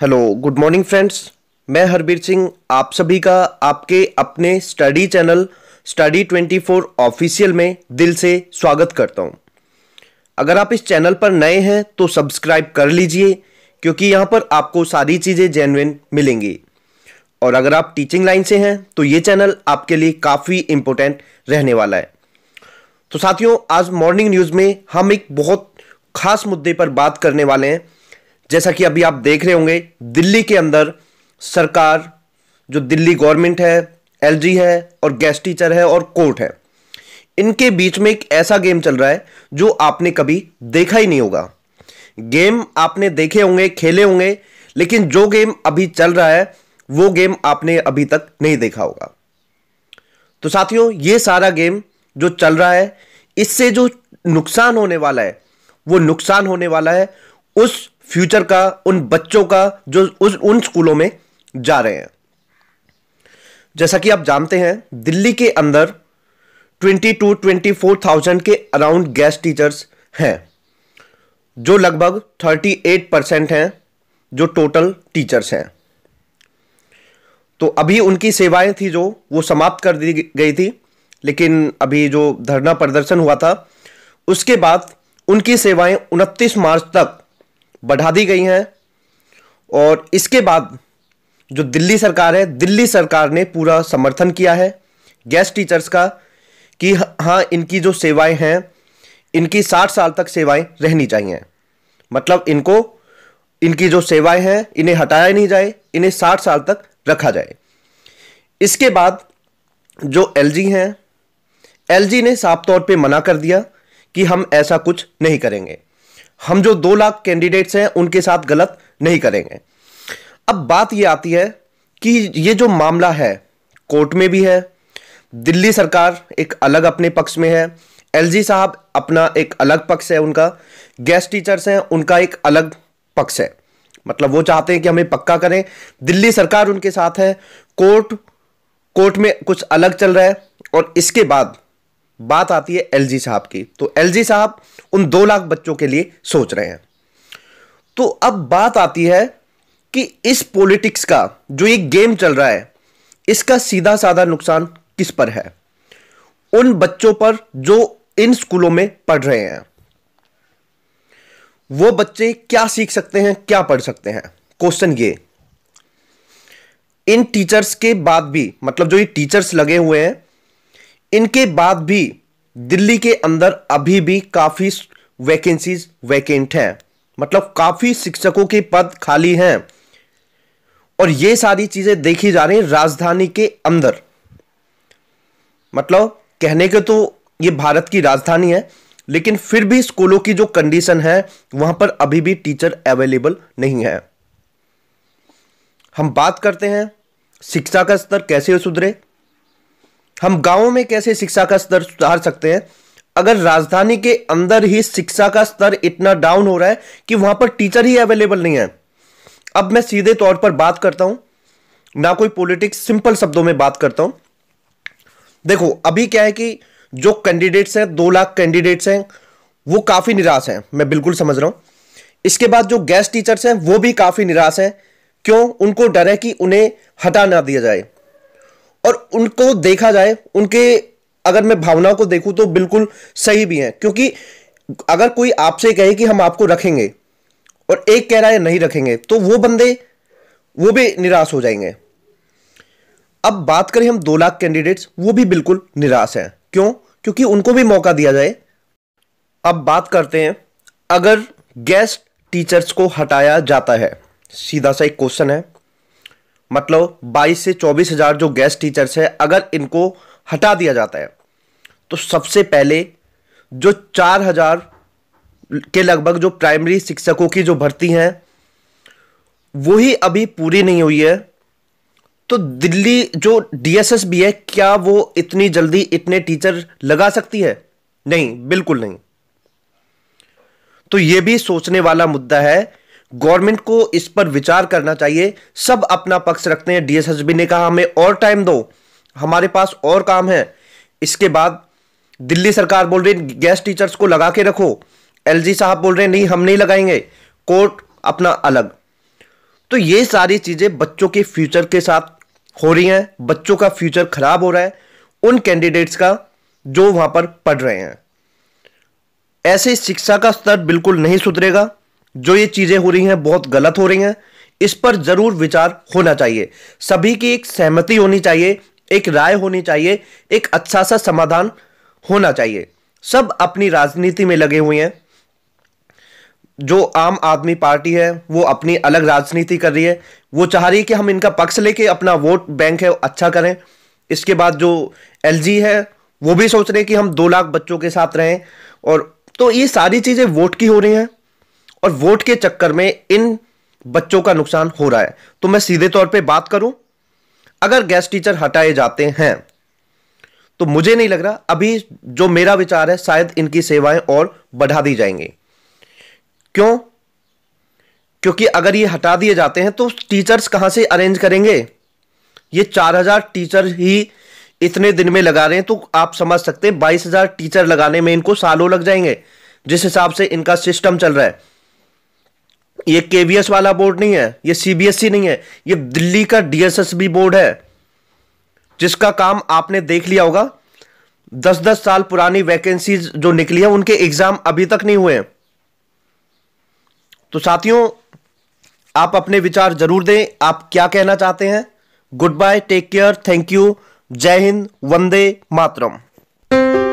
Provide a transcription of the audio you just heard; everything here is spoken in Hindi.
हेलो गुड मॉर्निंग फ्रेंड्स मैं हरबीर सिंह आप सभी का आपके अपने स्टडी चैनल स्टडी 24 ऑफिशियल में दिल से स्वागत करता हूं अगर आप इस चैनल पर नए हैं तो सब्सक्राइब कर लीजिए क्योंकि यहां पर आपको सारी चीज़ें जेनविन मिलेंगी और अगर आप टीचिंग लाइन से हैं तो ये चैनल आपके लिए काफ़ी इम्पोर्टेंट रहने वाला है तो साथियों आज मॉर्निंग न्यूज़ में हम एक बहुत खास मुद्दे पर बात करने वाले हैं जैसा कि अभी आप देख रहे होंगे दिल्ली के अंदर सरकार जो दिल्ली गवर्नमेंट है एलजी है और गेस्ट टीचर है और कोर्ट है इनके बीच में एक ऐसा गेम चल रहा है जो आपने कभी देखा ही नहीं होगा गेम आपने देखे होंगे खेले होंगे लेकिन जो गेम अभी चल रहा है वो गेम आपने अभी तक नहीं देखा होगा तो साथियों ये सारा गेम जो चल रहा है इससे जो नुकसान होने वाला है वो नुकसान होने वाला है उस फ्यूचर का उन बच्चों का जो उस उन स्कूलों में जा रहे हैं जैसा कि आप जानते हैं दिल्ली के अंदर twenty two twenty four thousand के अराउंड गेस्ट टीचर्स हैं जो लगभग थर्टी एट परसेंट हैं जो टोटल टीचर्स हैं तो अभी उनकी सेवाएं थी जो वो समाप्त कर दी गई थी लेकिन अभी जो धरना प्रदर्शन हुआ था उसके बाद उनकी सेवाएं 29 मार्च तक बढ़ा दी गई हैं और इसके बाद जो दिल्ली सरकार है दिल्ली सरकार ने पूरा समर्थन किया है गेस्ट टीचर्स का कि हाँ इनकी जो सेवाएं हैं इनकी साठ साल तक सेवाएं रहनी चाहिए मतलब इनको इनकी जो सेवाएं हैं इन्हें हटाया नहीं जाए इन्हें साठ साल तक रखा जाए इसके बाद जो एल हैं एल ने साफ तौर पे मना कर दिया कि हम ऐसा कुछ नहीं करेंगे हम जो दो लाख कैंडिडेट्स हैं उनके साथ गलत नहीं करेंगे अब बात यह आती है कि ये जो मामला है कोर्ट में भी है दिल्ली सरकार एक अलग अपने पक्ष में है एलजी साहब अपना एक अलग पक्ष है उनका गेस्ट टीचर्स हैं उनका एक अलग पक्ष है मतलब वो चाहते हैं कि हमें पक्का करें दिल्ली सरकार उनके साथ है कोर्ट कोर्ट में कुछ अलग चल रहा है और इसके बाद बात आती है एलजी साहब की तो एलजी साहब उन दो लाख बच्चों के लिए सोच रहे हैं तो अब बात आती है कि इस पॉलिटिक्स का जो ये गेम चल रहा है इसका सीधा साधा नुकसान किस पर है उन बच्चों पर जो इन स्कूलों में पढ़ रहे हैं वो बच्चे क्या सीख सकते हैं क्या पढ़ सकते हैं क्वेश्चन ये इन टीचर्स के बाद भी मतलब जो ये टीचर्स लगे हुए हैं इनके बाद भी दिल्ली के अंदर अभी भी काफ़ी वैकेंसीज वैकेंट हैं मतलब काफ़ी शिक्षकों के पद खाली हैं और ये सारी चीज़ें देखी जा रही हैं राजधानी के अंदर मतलब कहने के तो ये भारत की राजधानी है लेकिन फिर भी स्कूलों की जो कंडीशन है वहां पर अभी भी टीचर अवेलेबल नहीं है हम बात करते हैं शिक्षा का स्तर कैसे सुधरे हम गांवों में कैसे शिक्षा का स्तर सुधार सकते हैं अगर राजधानी के अंदर ही शिक्षा का स्तर इतना डाउन हो रहा है कि वहां पर टीचर ही अवेलेबल नहीं है अब मैं सीधे तौर पर बात करता हूं ना कोई पॉलिटिक्स सिंपल शब्दों में बात करता हूं देखो अभी क्या है कि जो कैंडिडेट्स हैं दो लाख कैंडिडेट्स हैं वो काफ़ी निराश हैं मैं बिल्कुल समझ रहा हूँ इसके बाद जो गेस्ट टीचर्स हैं वो भी काफ़ी निराश हैं क्यों उनको डर है कि उन्हें हटा ना दिया जाए और उनको देखा जाए उनके अगर मैं भावनाओं को देखूं तो बिल्कुल सही भी हैं क्योंकि अगर कोई आपसे कहे कि हम आपको रखेंगे और एक कह रहा है नहीं रखेंगे तो वो बंदे वो भी निराश हो जाएंगे अब बात करें हम दो लाख कैंडिडेट्स वो भी बिल्कुल निराश हैं क्यों क्योंकि उनको भी मौका दिया जाए अब बात करते हैं अगर गेस्ट टीचर्स को हटाया जाता है सीधा सा एक क्वेश्चन है मतलब 22 से चौबीस हज़ार जो गेस्ट टीचर्स हैं अगर इनको हटा दिया जाता है तो सबसे पहले जो चार हज़ार के लगभग जो प्राइमरी शिक्षकों की जो भर्ती हैं वो ही अभी पूरी नहीं हुई है तो दिल्ली जो डीएसएस भी है क्या वो इतनी जल्दी इतने टीचर लगा सकती है नहीं बिल्कुल नहीं तो ये भी सोचने वाला मुद्दा है गवर्नमेंट को इस पर विचार करना चाहिए सब अपना पक्ष रखते हैं डीएसएसबी ने कहा हमें और टाइम दो हमारे पास और काम है इसके बाद दिल्ली सरकार बोल रही है गैस टीचर्स को लगा के रखो एलजी साहब बोल रहे हैं नहीं हम नहीं लगाएंगे कोर्ट अपना अलग तो ये सारी चीज़ें बच्चों के फ्यूचर के साथ हो रही हैं बच्चों का फ्यूचर खराब हो रहा है उन कैंडिडेट्स का जो वहां पर पढ़ रहे हैं ऐसे शिक्षा का स्तर बिल्कुल नहीं सुधरेगा जो ये चीज़ें हो रही हैं बहुत गलत हो रही हैं इस पर ज़रूर विचार होना चाहिए सभी की एक सहमति होनी चाहिए एक राय होनी चाहिए एक अच्छा सा समाधान होना चाहिए सब अपनी राजनीति में लगे हुए हैं जो आम आदमी पार्टी है वो अपनी अलग राजनीति कर रही है वो चाह रही है कि हम इनका पक्ष लेके अपना वोट बैंक है अच्छा करें इसके बाद जो एल है वो भी सोच रहे हैं कि हम दो लाख बच्चों के साथ रहें और तो ये सारी चीज़ें वोट की हो रही हैं और वोट के चक्कर में इन बच्चों का नुकसान हो रहा है तो मैं सीधे तौर पे बात करूं अगर गेस्ट टीचर हटाए जाते हैं तो मुझे नहीं लग रहा अभी जो मेरा विचार है शायद इनकी सेवाएं और बढ़ा दी जाएंगी क्यों क्योंकि अगर ये हटा दिए जाते हैं तो टीचर्स कहां से अरेंज करेंगे ये चार हजार टीचर ही इतने दिन में लगा रहे हैं तो आप समझ सकते हैं बाईस हजार टीचर लगाने में इनको सालों लग जाएंगे जिस हिसाब से इनका सिस्टम चल रहा है ये केवीएस वाला बोर्ड नहीं है ये सीबीएसई e नहीं है ये दिल्ली का डीएसएसबी बोर्ड है जिसका काम आपने देख लिया होगा दस दस साल पुरानी वैकेंसीज जो निकली है उनके एग्जाम अभी तक नहीं हुए तो साथियों आप अपने विचार जरूर दें आप क्या कहना चाहते हैं good bye take care thank you जय हिंद वंदे मातरम